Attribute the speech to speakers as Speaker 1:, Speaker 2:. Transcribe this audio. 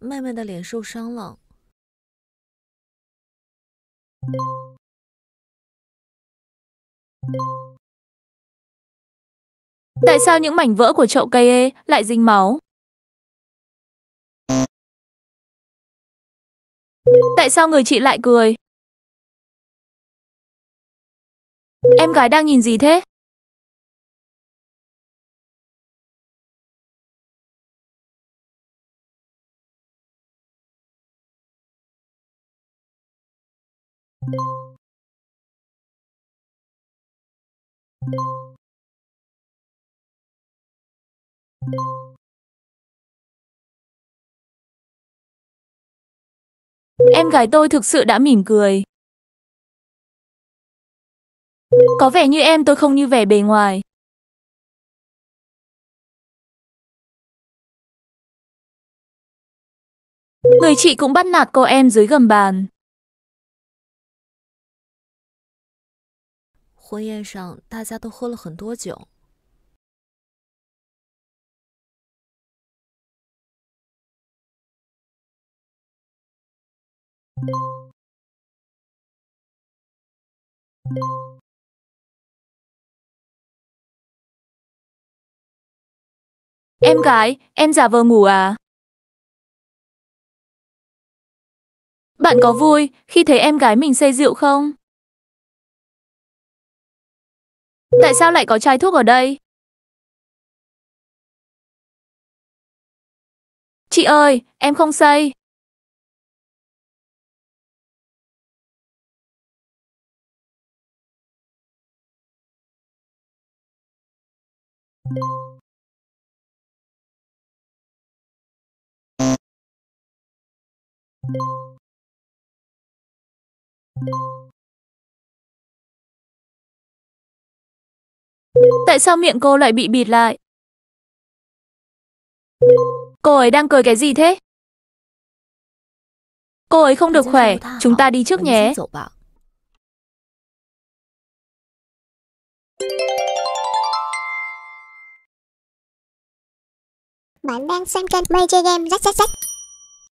Speaker 1: 妹妹的脸受伤了。Tại sao những mảnh vỡ của chậu cây ê lại dính máu? Tại sao người chị lại cười? Em gái đang nhìn gì thế? Em gái tôi thực sự đã mỉm cười. Có vẻ như em tôi không như vẻ bề ngoài. Người chị cũng bắt nạt cô em dưới gầm bàn. 婚宴上，大家都喝了很多酒。em gái em giả vờ ngủ à bạn có vui khi thấy em gái mình say rượu không Tại sao lại có chai thuốc ở đây? Chị ơi, em không xây. Thank you. Tại sao miệng cô lại bị bịt lại? Cô ấy đang cười cái gì thế? Cô ấy không được khỏe, chúng ta đi trước nhé. Bạn đang xem kênh Major Game rất rất rất.